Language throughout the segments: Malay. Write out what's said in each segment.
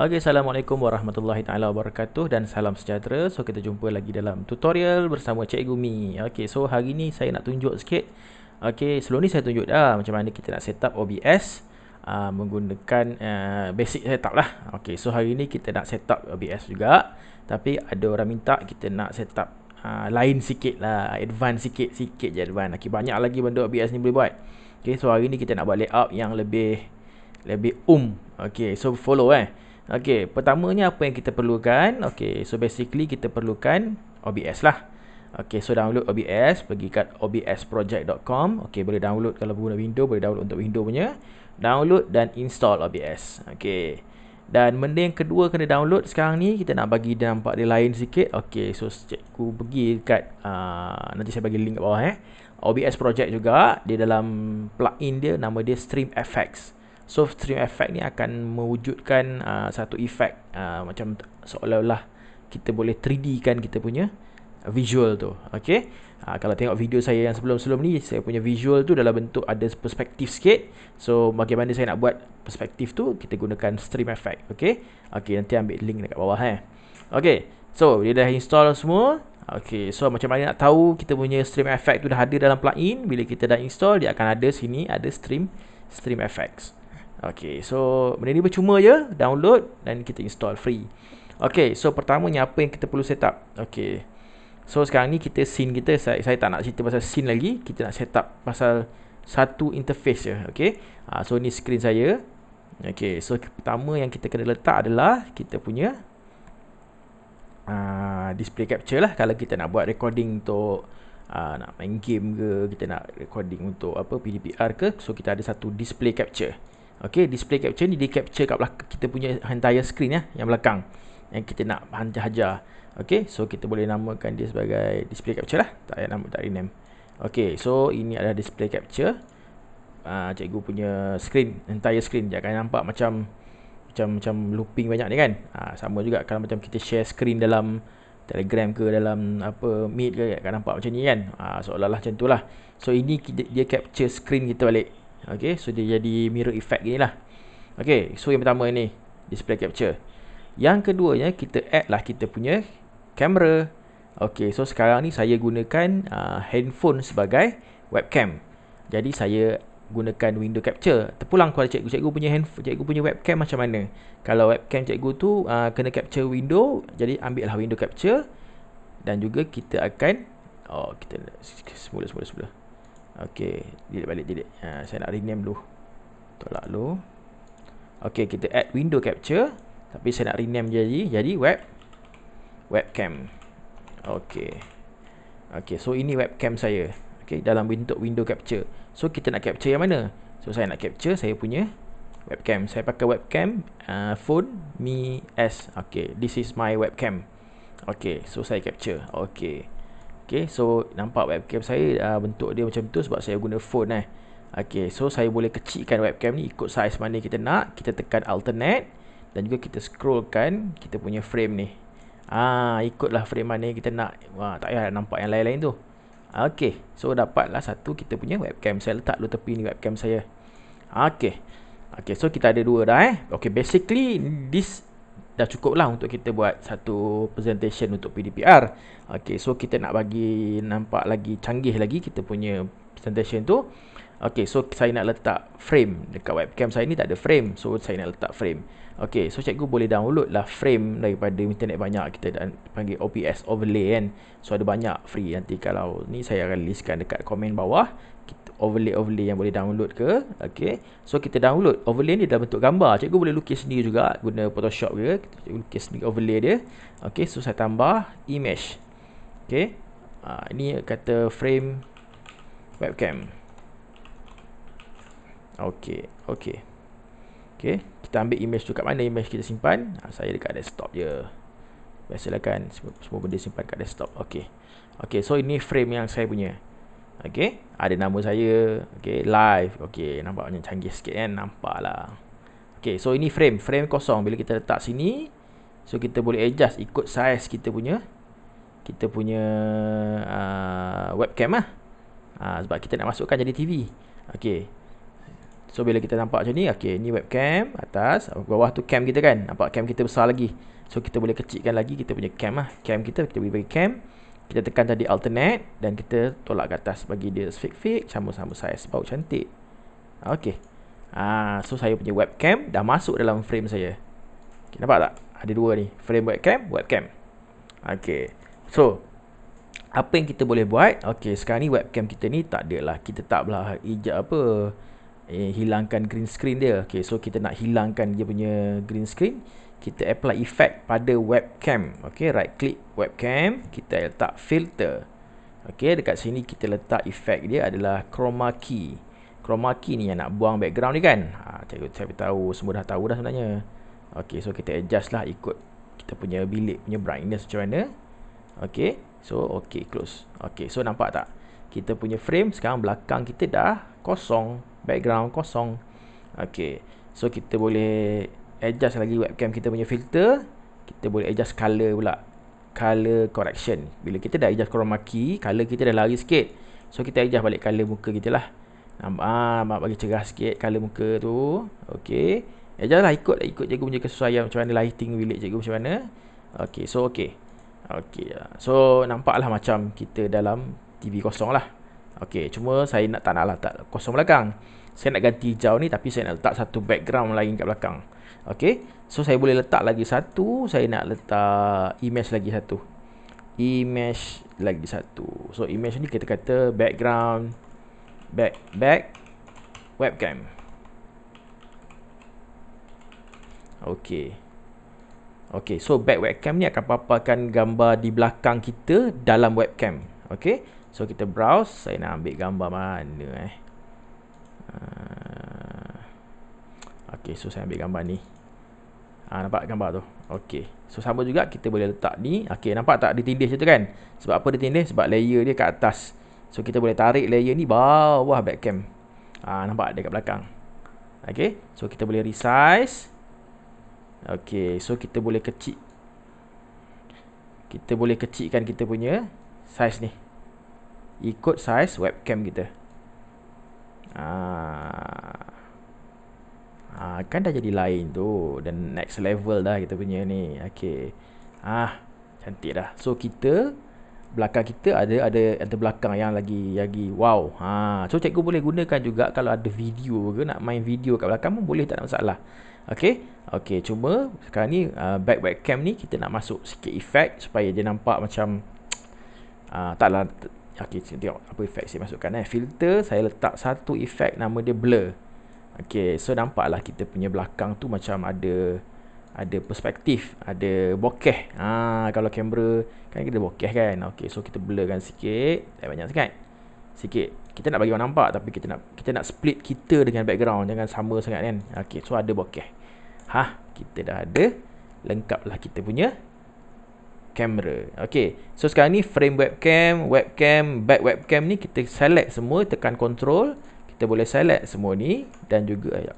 Okay, Assalamualaikum Warahmatullahi Ta'ala Wabarakatuh dan salam sejahtera. So, kita jumpa lagi dalam tutorial bersama Cik Mi. Okey, so hari ni saya nak tunjuk sikit. Okey, sebelum ni saya tunjuk dah macam mana kita nak set up OBS uh, ah, menggunakan uh, basic setup lah. Okey, so hari ni kita nak set up OBS juga. Tapi ada orang minta kita nak setup uh, ah, lain sikit lah. Advance sikit, sikit je advance. Okey, banyak lagi benda OBS ni boleh buat. Okey, so hari ni kita nak buat layout yang lebih lebih um. Okey, so follow eh. Okey, pertamanya apa yang kita perlukan? Okey, so basically kita perlukan OBS lah. Okey, so download OBS, pergi kat obsproject.com. Okey, boleh download kalau guna Windows, boleh download untuk Windows punya. Download dan install OBS. Okey. Dan benda yang kedua kena download sekarang ni kita nak bagi dia nampak dia lain sikit. Okey, so cikgu pergi dekat uh, ah, nanti saya bagi link kat bawah eh. OBS project juga, dia dalam plugin dia nama dia Stream Effects. So, stream effect ni akan mewujudkan uh, satu efek uh, macam seolah-olah kita boleh 3D kan kita punya visual tu okey uh, kalau tengok video saya yang sebelum-sebelum ni saya punya visual tu dalam bentuk ada perspektif sikit so bagaimana saya nak buat perspektif tu kita gunakan stream effect okey okey nanti ambil link dekat bawah eh okey so dia dah install semua Okay, so macam mana nak tahu kita punya stream effect tu dah ada dalam plugin Bila kita dah install, dia akan ada sini ada stream stream effects Okay, so benda ni bercuma je Download dan kita install free Okay, so pertamanya apa yang kita perlu set up Okay So sekarang ni kita scene kita Saya, saya tak nak cerita pasal scene lagi Kita nak set up pasal satu interface je Okay uh, So ni screen saya Okay, so pertama yang kita kena letak adalah Kita punya uh, Display capture lah Kalau kita nak buat recording untuk Uh, nak main game ke kita nak recording untuk apa PDPR ke so kita ada satu display capture Okey, display capture ni dia capture kat belakang kita punya entire screen ya yang belakang yang kita nak hajar-hajar. Okey, so kita boleh namakan dia sebagai display capture lah. Tak payah nama tak rename. Okey, so ini adalah display capture. Ah uh, cikgu punya screen, entire screen dia akan nampak macam macam macam looping banyak ni kan. Ah uh, sama juga kalau macam kita share screen dalam Telegram ke dalam apa Meet ke akan nampak macam ni kan. Ah uh, seolah-olah macam itulah. So ini dia capture screen kita balik. Okay, so dia jadi mirror effect ni lah. Okay, so yang pertama ni, display capture. Yang keduanya, kita add lah kita punya camera. Okay, so sekarang ni saya gunakan uh, handphone sebagai webcam. Jadi saya gunakan window capture. Terpulang kepada cikgu. Cikgu punya handphone, cikgu punya webcam macam mana. Kalau webcam cikgu tu uh, kena capture window, jadi ambil lah window capture. Dan juga kita akan, oh kita, semula, semula, semula. Okey, delete balik delete. Ha, saya nak rename dulu. Tolak dulu. Okey, kita add window capture tapi saya nak rename jadi jadi web webcam. Okey. Okey, so ini webcam saya. Okey, dalam bentuk window capture. So kita nak capture yang mana? So saya nak capture saya punya webcam. Saya pakai webcam uh, phone Mi S. Okey, this is my webcam. Okey, so saya capture. Okey. Okay, so nampak webcam saya uh, bentuk dia macam tu sebab saya guna phone eh. Okay, so saya boleh kecilkan webcam ni ikut saiz mana kita nak. Kita tekan alternate dan juga kita scrollkan kita punya frame ni. Ah, ikutlah frame mana kita nak. Wah, tak payah nampak yang lain-lain tu. Okay, so dapatlah satu kita punya webcam. Saya letak dulu tepi ni webcam saya. Okay. Okay, so kita ada dua dah eh. Okay, basically this dah cukup lah untuk kita buat satu presentation untuk PDPR. Okay, so kita nak bagi nampak lagi canggih lagi kita punya presentation tu. Okay, so saya nak letak frame dekat webcam saya ni tak ada frame. So, saya nak letak frame. Okay, so cikgu boleh download lah frame daripada internet banyak. Kita dan panggil OPS overlay kan. So, ada banyak free nanti kalau ni saya akan listkan dekat komen bawah overlay-overlay yang boleh download ke okey so kita download overlay ni dalam bentuk gambar cikgu boleh lukis sendiri juga guna photoshop ke cikgu lukis sendiri overlay dia okey so saya tambah image okey ha, ini kata frame webcam okey okey okey kita ambil image tu kat mana image kita simpan ha, saya dekat desktop je biasalah kan semua, semua benda simpan kat desktop okey okey so ini frame yang saya punya Okay. Ada nama saya. Okay. Live. Okay. Nampak macam canggih sikit kan. Eh. Nampak lah. Okay. So, ini frame. Frame kosong. Bila kita letak sini. So, kita boleh adjust ikut size kita punya. Kita punya uh, webcam lah. Uh, sebab kita nak masukkan jadi TV. Okay. So, bila kita nampak macam ni. Okay. Ni webcam. Atas. Bawah tu cam kita kan. Nampak cam kita besar lagi. So, kita boleh kecilkan lagi kita punya cam lah. Cam kita. Kita boleh bagi Cam kita tekan tadi alternate dan kita tolak ke atas bagi dia fake fake campur sama saiz bau cantik okey ah so saya punya webcam dah masuk dalam frame saya okay, nampak tak ada dua ni frame webcam webcam okey so apa yang kita boleh buat okey sekarang ni webcam kita ni tak lah kita tak belah ijak apa eh, hilangkan green screen dia okey so kita nak hilangkan dia punya green screen kita apply effect pada webcam okey right click webcam kita letak filter okey dekat sini kita letak effect dia adalah chroma key chroma key ni yang nak buang background ni kan ha cikgu saya tahu semua dah tahu dah sebenarnya okey so kita adjust lah ikut kita punya bilik punya brightness macam mana okey so okey close okey so nampak tak kita punya frame sekarang belakang kita dah kosong background kosong okey so kita boleh adjust lagi webcam kita punya filter kita boleh adjust color pula color correction bila kita dah adjust chroma key color kita dah lari sikit so kita adjust balik color muka kita lah nampak ah, bagi cerah sikit color muka tu ok adjust lah ikut ikut cikgu punya kesesuaian macam mana lighting bilik cikgu macam mana ok so ok ok ya. so nampak lah macam kita dalam TV kosong lah ok cuma saya nak tak nak lah kosong belakang saya nak ganti hijau ni tapi saya nak letak satu background lain kat belakang. Okay. So, saya boleh letak lagi satu. Saya nak letak image lagi satu. Image lagi satu. So, image ni kita kata background. Back. Back. Webcam. Okay. Okay. So, back webcam ni akan paparkan gambar di belakang kita dalam webcam. Okay. So, kita browse. Saya nak ambil gambar mana eh. Ah. Okey, so saya ambil gambar ni. ha, nampak gambar tu. Okey. So sama juga kita boleh letak ni. Okey, nampak tak ditindih situ kan? Sebab apa ditindih? Sebab layer dia kat atas. So kita boleh tarik layer ni bawah backcam. Ah ha, nampak dekat belakang. Okey. So kita boleh resize. Okey, so kita boleh kecil. Kita boleh kecilkan kita punya size ni. Ikut size webcam kita. Ah ha, kan dah jadi lain tu. Dan next level dah kita punya ni. okay, Ah ha, cantik dah. So kita belakang kita ada ada ada belakang yang lagi lagi wow. Ha so cikgu boleh gunakan juga kalau ada video ke nak main video kat belakang pun boleh tak ada masalah. okay, okay. cuma sekarang ni uh, ah, back webcam ni kita nak masuk sikit effect supaya dia nampak macam uh, ah, taklah okay. tengok apa efek saya masukkan eh. Filter saya letak satu efek nama dia blur. Okay, so nampaklah kita punya belakang tu macam ada ada perspektif, ada bokeh. Ha, kalau kamera kan kita bokeh kan. Okay, so kita blurkan sikit. Tak eh, banyak sangat. Sikit. Kita nak bagi orang nampak tapi kita nak kita nak split kita dengan background. Jangan sama sangat kan. Okay, so ada bokeh. Ha, kita dah ada. Lengkaplah kita punya kamera. Okey, so sekarang ni frame webcam, webcam, back webcam ni kita select semua, tekan control kita boleh select semua ni dan juga ayat.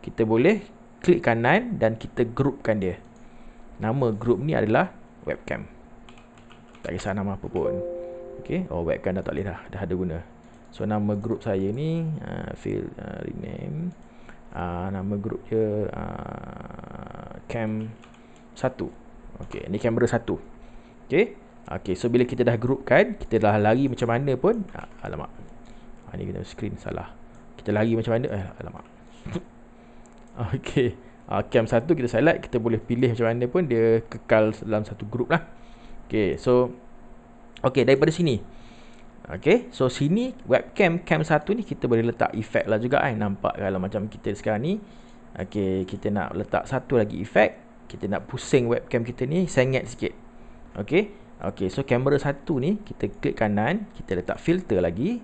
Kita boleh klik kanan dan kita groupkan dia. Nama group ni adalah webcam. Tak kisah nama apa pun. Okey, oh webcam dah tak boleh dah. Dah ada guna. So nama group saya ni uh, ah, fill uh, ah, rename uh, nama group je uh, cam 1. Okey, ni kamera 1. Okey. Okey, so bila kita dah groupkan, kita dah lari macam mana pun. Ah, alamak ha, ah, Ni kita screen salah Kita lari macam mana eh, Alamak Okay ha, ah, Cam satu kita select Kita boleh pilih macam mana pun Dia kekal dalam satu grup lah Okay so Okay daripada sini Okay so sini webcam cam satu ni Kita boleh letak effect lah juga kan Nampak kalau macam kita sekarang ni Okay kita nak letak satu lagi effect Kita nak pusing webcam kita ni sengat sikit Okay Okay so kamera satu ni Kita klik kanan Kita letak filter lagi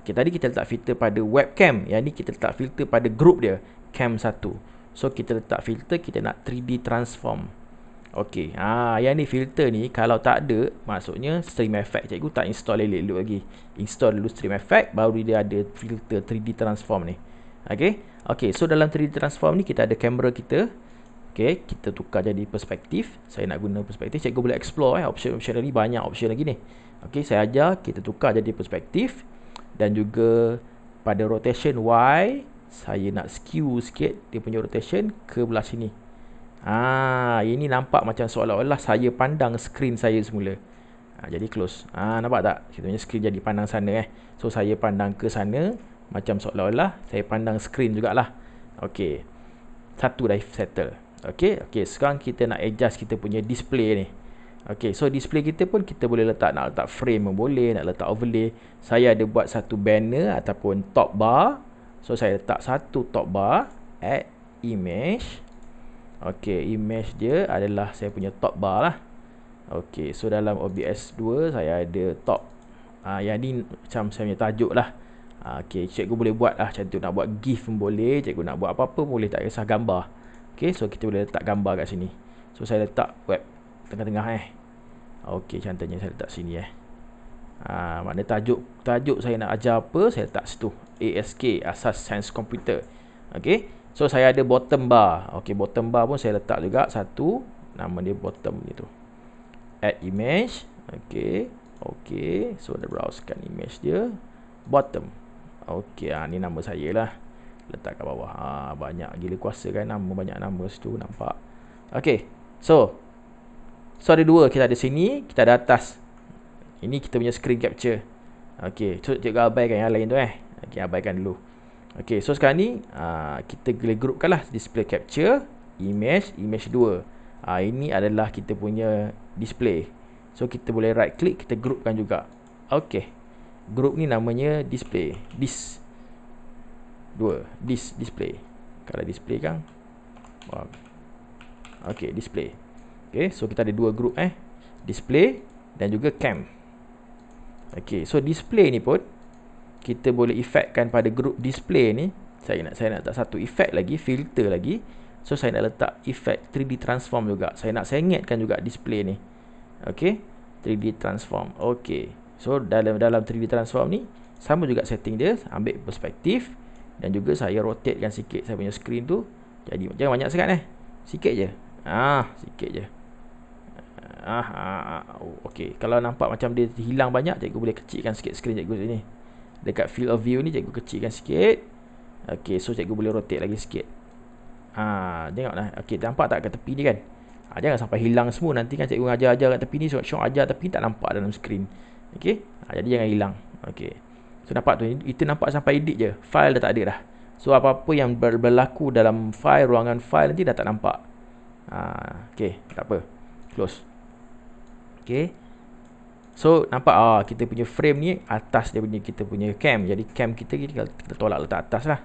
Okay, tadi kita letak filter pada webcam. Yang ni kita letak filter pada group dia. Cam 1. So, kita letak filter. Kita nak 3D transform. Okay. Ah, ha, yang ni filter ni kalau tak ada, maksudnya stream effect cikgu tak install elok-elok lagi. Install dulu stream effect baru dia ada filter 3D transform ni. Okay. Okay. So, dalam 3D transform ni kita ada kamera kita. Okay. Kita tukar jadi perspektif. Saya nak guna perspektif. Cikgu boleh explore eh. Option-option ni banyak option lagi ni. Okay. Saya ajar. Kita tukar jadi Perspektif dan juga pada rotation Y saya nak skew sikit dia punya rotation ke belah sini ah ini nampak macam seolah-olah saya pandang screen saya semula ha, jadi close ah nampak tak contohnya screen jadi pandang sana eh so saya pandang ke sana macam seolah-olah saya pandang skrin jugalah okey satu dah settle okey okey sekarang kita nak adjust kita punya display ni Okay, so display kita pun kita boleh letak Nak letak frame pun boleh Nak letak overlay Saya ada buat satu banner Ataupun top bar So saya letak satu top bar Add image Okay, image dia adalah saya punya top bar lah Okay, so dalam OBS 2 saya ada top ha, Yang ni macam saya punya tajuk lah ha, ah, Ok cikgu boleh buat lah Macam nak buat gif pun boleh Cikgu nak buat apa-apa boleh tak kisah gambar Okay, so kita boleh letak gambar kat sini So saya letak web tengah-tengah eh Okey, contohnya saya letak sini eh. Ha, maknanya tajuk tajuk saya nak ajar apa, saya letak situ. ASK, Asas Sains Komputer. Okey. So, saya ada bottom bar. Okey, bottom bar pun saya letak juga satu. Nama dia bottom ni tu. Add image. Okey. Okey. So, dia browsekan image dia. Bottom. Okey, ha, ni nama saya lah. Letak kat bawah. Ha, banyak gila kuasa kan nama. Banyak nama situ, nampak. Okey. So, So ada dua kita ada sini, kita ada atas. Ini kita punya screen capture. Okey, tu so, juga abaikan yang lain tu eh. Okey, abaikan dulu. Okey, so sekarang ni uh, kita boleh groupkanlah display capture, image, image 2. Uh, ah, ini adalah kita punya display. So kita boleh right click, kita groupkan juga. Okey. Group ni namanya display. Dis. dua Dis display. Kalau display kan. Okey, display. Okay, so kita ada dua group eh. Display dan juga cam. Okay, so display ni pun kita boleh efekkan pada group display ni. Saya nak saya nak letak satu efek lagi, filter lagi. So saya nak letak efek 3D transform juga. Saya nak sengitkan juga display ni. Okay, 3D transform. Okay, so dalam dalam 3D transform ni sama juga setting dia. Ambil perspektif dan juga saya rotatekan sikit saya punya screen tu. Jadi jangan banyak sangat eh. Sikit je. Ah, sikit je. Ah, ah, ah, ah, oh, okey. Kalau nampak macam dia hilang banyak, cikgu boleh kecilkan sikit screen cikgu sini. Dekat field of view ni cikgu kecilkan sikit. Okey, so cikgu boleh rotate lagi sikit. Ah, tengoklah. Okey, nampak tak kat tepi ni kan? Ah, jangan sampai hilang semua nanti kan cikgu ajar-ajar kat tepi ni, short-short ajar tapi tak nampak dalam screen. Okey. Ah, jadi jangan hilang. Okey. So nampak tu, kita nampak sampai edit je. File dah tak ada dah. So apa-apa yang ber berlaku dalam file, ruangan file nanti dah tak nampak. Ah, okey, tak apa. Close. Okay. So, nampak ah kita punya frame ni atas dia punya kita punya cam. Jadi, cam kita kita, kita tolak letak atas lah.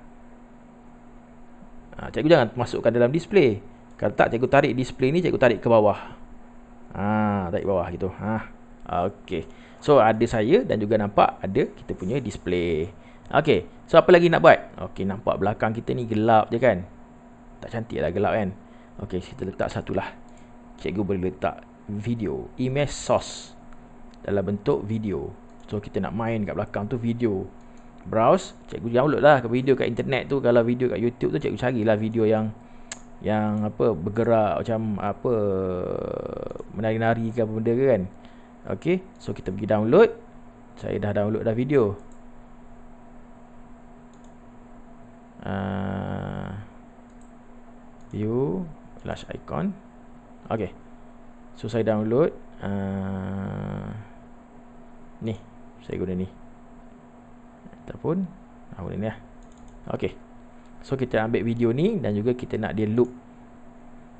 Ah, cikgu jangan masukkan dalam display. Kalau tak, cikgu tarik display ni, cikgu tarik ke bawah. Ah, tarik ke bawah gitu. Ah. Okay. So, ada saya dan juga nampak ada kita punya display. Okay. So, apa lagi nak buat? Okay, nampak belakang kita ni gelap je kan? Tak cantik lah gelap kan? Okay, kita letak satu lah. Cikgu boleh letak video image source dalam bentuk video so kita nak main kat belakang tu video browse cikgu download lah ke video kat internet tu kalau video kat youtube tu cikgu carilah video yang yang apa bergerak macam apa menari-nari ke apa benda ke kan ok so kita pergi download saya dah download dah video uh, view flash icon Okay, So saya download uh, Ni Saya guna ni Ataupun ah, Guna ni lah Okay So kita ambil video ni Dan juga kita nak dia loop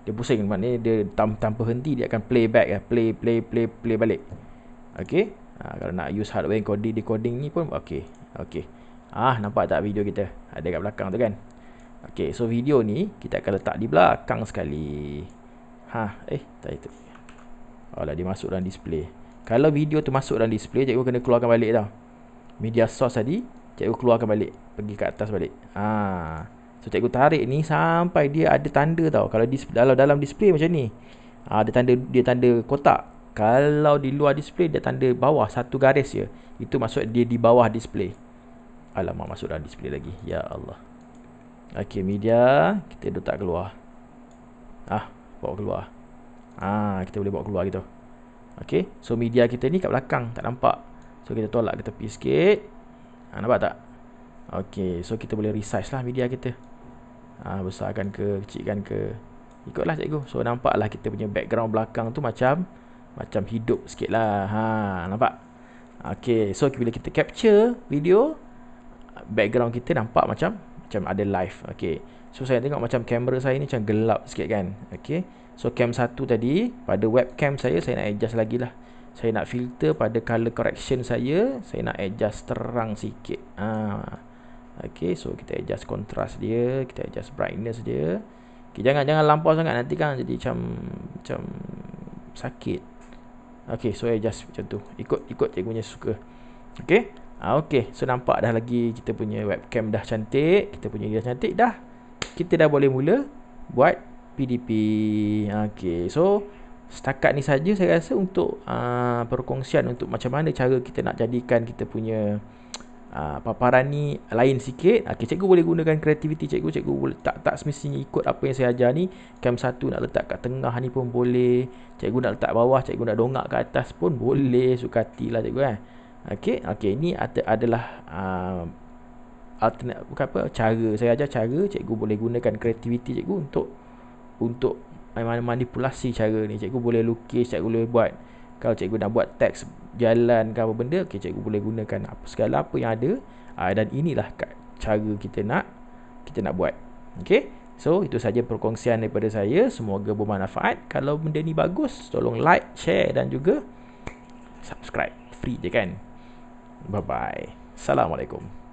Dia pusing Maknanya dia tam tanpa henti Dia akan play back lah Play play play play balik Okay ah, Kalau nak use hardware encoding decoding ni pun Okay Okay Ah nampak tak video kita Ada kat belakang tu kan Okay so video ni Kita akan letak di belakang sekali Ha eh Tak itu Alah dia masuk dalam display Kalau video tu masuk dalam display Cikgu kena keluarkan balik tau Media source tadi Cikgu keluarkan balik Pergi ke atas balik Haa So cikgu tarik ni Sampai dia ada tanda tau Kalau dis dalam, dalam display macam ni Haa dia tanda, dia tanda kotak Kalau di luar display Dia tanda bawah Satu garis je Itu maksud dia di bawah display Alamak masuk dalam display lagi Ya Allah Okay media Kita letak keluar Ah, bawa keluar Ah ha, kita boleh bawa keluar gitu. okay, So media kita ni kat belakang tak nampak. So kita tolak ke tepi sikit. Ha, nampak tak? okay, So kita boleh resize lah media kita. Ah ha, besarkan ke, kecilkan ke. Ikutlah cikgu. So nampaklah kita punya background belakang tu macam macam hidup sikit lah ha, Nampak? Okay So bila kita capture video Background kita nampak macam Macam ada live Okay So saya tengok macam kamera saya ni Macam gelap sikit kan Okay So cam 1 tadi Pada webcam saya Saya nak adjust lagi lah Saya nak filter pada color correction saya Saya nak adjust terang sikit ha. Okay so kita adjust contrast dia Kita adjust brightness dia okay, Jangan jangan lampau sangat Nanti kan jadi macam Macam Sakit Okay so adjust macam tu Ikut ikut cikgu punya suka Okay ha, Okay so nampak dah lagi Kita punya webcam dah cantik Kita punya dia cantik dah Kita dah boleh mula Buat PDP. Okey. So setakat ni saja saya rasa untuk uh, perkongsian untuk macam mana cara kita nak jadikan kita punya uh, paparan ni lain sikit. Okey, cikgu boleh gunakan kreativiti cikgu. Cikgu boleh tak tak semestinya ikut apa yang saya ajar ni. Cam 1 nak letak kat tengah ni pun boleh. Cikgu nak letak bawah, cikgu nak dongak ke atas pun boleh. Sukatilah cikgu kan. Okey, okey ini at- adalah uh, alternate apa cara saya ajar cara cikgu boleh gunakan kreativiti cikgu untuk untuk mana-mana manipulasi cara ni cikgu boleh lukis cikgu boleh buat kalau cikgu nak buat teks jalan ke apa benda okey cikgu boleh gunakan apa segala apa yang ada uh, dan inilah cara kita nak kita nak buat okey so itu saja perkongsian daripada saya semoga bermanfaat kalau benda ni bagus tolong like share dan juga subscribe free je kan bye bye assalamualaikum